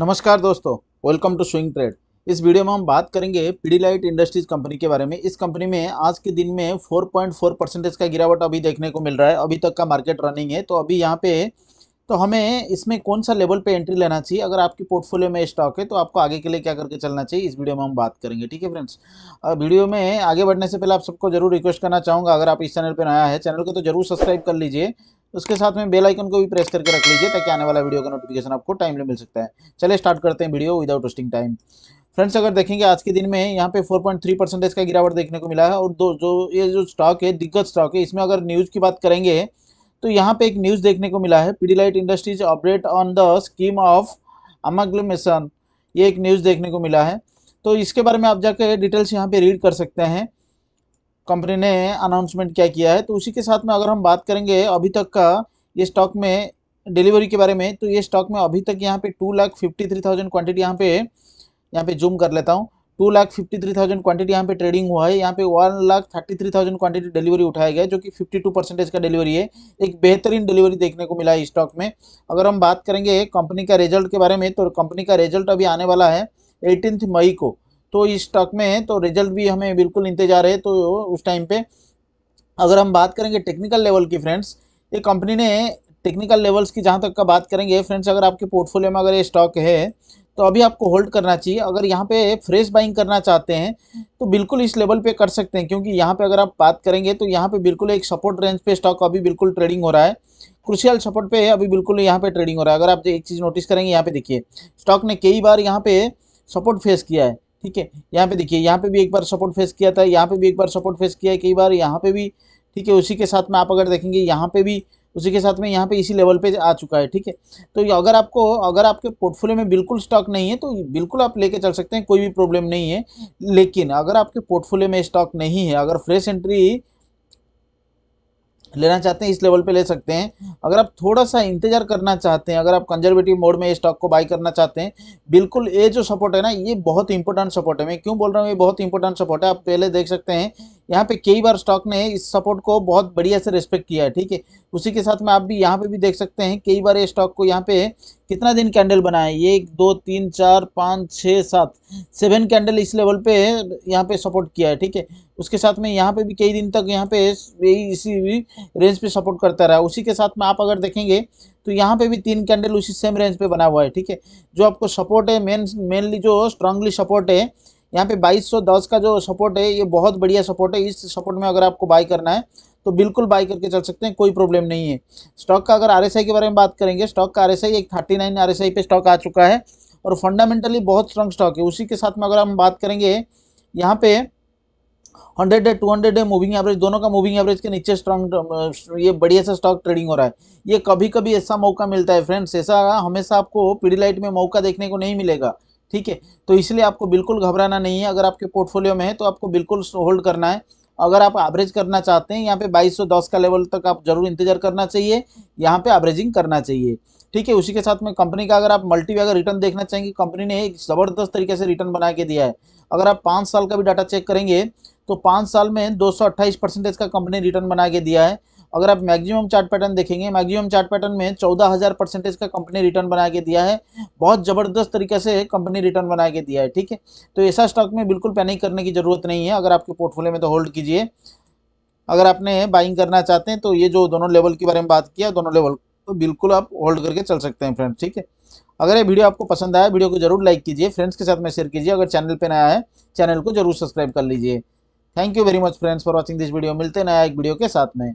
नमस्कार दोस्तों welcome to swing trade इस वीडियो में हम बात करेंगे पीडीलाइट इंडस्ट्रीज कंपनी के बारे में इस कंपनी में आज के दिन में 4.4 परसेंटेज का गिरावट अभी देखने को मिल रहा है अभी तक का मार्केट रनिंग है तो अभी यहाँ पे तो हमें इसमें कौन सा लेवल पे एंट्री लेना चाहिए अगर आपकी पोर्टफोलियो में स्टॉक है तो आपको आगे के लिए क्या करके चलना चाहिए इस वीडियो में हम बात करेंगे ठीक है फ्रेंड्स वीडियो में आगे बढ़ने से पहले आप सबको जरूर रिक्वेस्ट करना चाहूँगा अगर आप इस चैनल पर नया है चैनल को तो जरूर सब्सक्राइब कर लीजिए उसके साथ में बेल आइकन को भी प्रेस करके रख लीजिए ताकि आने वाला वीडियो का नोटिफिकेशन आपको टाइमली मिल सकता है चलिए स्टार्ट करते हैं video without wasting time friends अगर देखेंगे आज के दिन में यहाँ पे 4.3 परसेंटेज का गिरावट देखने को मिला है और दो जो ये जो स्टॉक है दिग्गज स्टॉक है इसमें अगर न्यूज़ की बात करेंगे तो यहाँ पे एक न्यूज़ देखने को मिला है Pidilite industries operate on the scheme of amalgamation ये एक न्यूज़ देखने को मिला है तो इसके बारे में आप जाकर डिटेल्स यहाँ पे रीड कर सकते हैं कंपनी ने अनाउंसमेंट क्या किया है तो उसी के साथ में अगर हम बात करेंगे अभी तक का ये स्टॉक में डिलीवरी के बारे में तो ये स्टॉक में अभी तक यहाँ पे two lakh fifty three thousand quantity यहाँ पे यहाँ पे जूम कर लेता हूँ two lakh fifty three thousand quantity यहाँ पे ट्रेडिंग हुआ है यहाँ पे one lakh thirty three thousand quantity delivery उठाया गया जो कि फिफ्टी टू परसेंटेज का डिलीवरी है एक बेहतरीन डिलीवरी देखने को मिला है स्टॉक में अगर हम बात करेंगे कंपनी का रिजल्ट के बारे में तो कंपनी का रिजल्ट अभी आने वाला है एटीनथ मई को तो इस स्टॉक में है तो रिजल्ट भी हमें बिल्कुल इंतजार है तो उस टाइम पे अगर हम बात करेंगे टेक्निकल लेवल की फ्रेंड्स ये कंपनी ने टेक्निकल लेवल्स की जहाँ तक का बात करेंगे फ्रेंड्स अगर आपके पोर्टफोलियो में अगर ये स्टॉक है तो अभी आपको होल्ड करना चाहिए अगर यहाँ पे फ्रेश बाइंग करना चाहते हैं तो बिल्कुल इस लेवल पे कर सकते हैं क्योंकि यहाँ पे अगर आप बात करेंगे तो यहाँ पे बिल्कुल एक सपोर्ट रेंज पे स्टॉक अभी बिल्कुल ट्रेडिंग हो रहा है क्रुशियल सपोर्ट पे अभी बिल्कुल यहाँ पे ट्रेडिंग हो रहा है अगर आप एक चीज़ नोटिस करेंगे यहाँ पे देखिए स्टॉक ने कई बार यहाँ पे सपोर्ट फेस किया है ठीक है यहाँ पे देखिए यहाँ पे भी एक बार सपोर्ट फेस किया था यहाँ पे भी एक बार सपोर्ट फेस किया है कई बार यहाँ पे भी ठीक है उसी के साथ में आप अगर देखेंगे यहाँ पे भी उसी के साथ में यहाँ पे इसी लेवल पे आ चुका है ठीक है तो अगर आपको अगर आपके पोर्टफोलियो में बिल्कुल स्टॉक नहीं है तो बिल्कुल आप लेके चल सकते हैं कोई भी प्रॉब्लम नहीं है लेकिन अगर आपके पोर्टफोलियो में स्टॉक नहीं है अगर फ्रेश एंट्री लेना चाहते हैं इस लेवल पे ले सकते हैं अगर आप थोड़ा सा इंतजार करना चाहते हैं अगर आप कंजर्वेटिव मोड में स्टॉक को बाई करना चाहते हैं बिल्कुल ये जो सपोर्ट है ना ये बहुत इंपॉर्टेंट सपोर्ट है मैं क्यों बोल रहा हूँ ये बहुत इंपॉर्टेंट सपोर्ट है आप पहले देख सकते हैं यहाँ पे कई बार स्टॉक ने इस सपोर्ट को बहुत बढ़िया से रिस्पेक्ट किया है ठीक है उसी के साथ में आप भी यहाँ पे भी देख सकते हैं कई बार ये स्टॉक को यहाँ पे कितना दिन कैंडल बना है ये एक दो तीन चार पाँच छः सात सेवन कैंडल इस लेवल पे यहाँ पे सपोर्ट किया है ठीक है उसके साथ में यहाँ पे भी कई दिन तक यहाँ पे यही इसी भी रेंज पे सपोर्ट करता रहा उसी के साथ में आप अगर देखेंगे तो यहाँ पे भी तीन कैंडल उसी सेम रेंज पे बना हुआ है ठीक है जो आपको सपोर्ट है मेन मेनली जो स्ट्रांगली सपोर्ट है यहाँ पे 2210 का जो सपोर्ट है ये बहुत बढ़िया सपोर्ट है इस सपोर्ट में अगर आपको बाय करना है तो बिल्कुल बाय करके चल सकते हैं कोई प्रॉब्लम नहीं है स्टॉक का अगर आरएसआई के बारे में बात करेंगे स्टॉक का आरएसआई एक थर्टी नाइन आरएसआई पे स्टॉक आ चुका है और फंडामेंटली बहुत स्ट्रॉन्ग स्टॉक है उसी के साथ में अगर हम बात करेंगे यहाँ पे hundred day two hundred day moving average दोनों का मूविंग एवरेज के नीचे स्ट्रॉन्ग ये बढ़िया सा स्टॉक ट्रेडिंग हो रहा है ये कभी कभी ऐसा मौका मिलता है फ्रेंड्स ऐसा हमेशा आपको पीडी लाइट में मौका देखने को नहीं मिलेगा ठीक है तो इसलिए आपको बिल्कुल घबराना नहीं है अगर आपके पोर्टफोलियो में है तो आपको बिल्कुल होल्ड करना है अगर आप एवरेज करना चाहते हैं यहाँ पे 2210 का लेवल तक आप जरूर इंतजार करना चाहिए यहाँ पे एवरेजिंग करना चाहिए ठीक है उसी के साथ में कंपनी का अगर आप मल्टी अगर रिटर्न देखना चाहेंगे कंपनी ने एक ज़बरदस्त तरीके से रिटर्न बना के दिया है अगर आप पाँच साल का भी डाटा चेक करेंगे तो पाँच साल में दो परसेंटेज का कंपनी रिटर्न बना के दिया है अगर आप मैक्सिमम चार्ट पैटर्न देखेंगे मैक्सिमम चार्ट पैटर्न में चौदह हज़ार परसेंटेज का कंपनी रिटर्न बना के दिया है बहुत ज़बरदस्त तरीके से कंपनी रिटर्न बना के दिया है ठीक है तो ऐसा स्टॉक में बिल्कुल पैनिक करने की ज़रूरत नहीं है अगर आपके पोर्टफोलियो में तो होल्ड कीजिए अगर आपने बाइंग करना चाहते हैं तो ये जो दोनों लेवल के बारे में बात किया दोनों लेवल तो बिल्कुल आप होल्ड करके चल सकते हैं फ्रेंड्स ठीक है अगर ये वीडियो आपको पसंद आया वीडियो को जरूर लाइक कीजिए फ्रेंड्स के साथ में शेयर कीजिए अगर चैनल पर नया है चैनल को जरूर सब्सक्राइब कर लीजिए thank you very much friends for watching this video मिलते हैं नया एक वीडियो के साथ में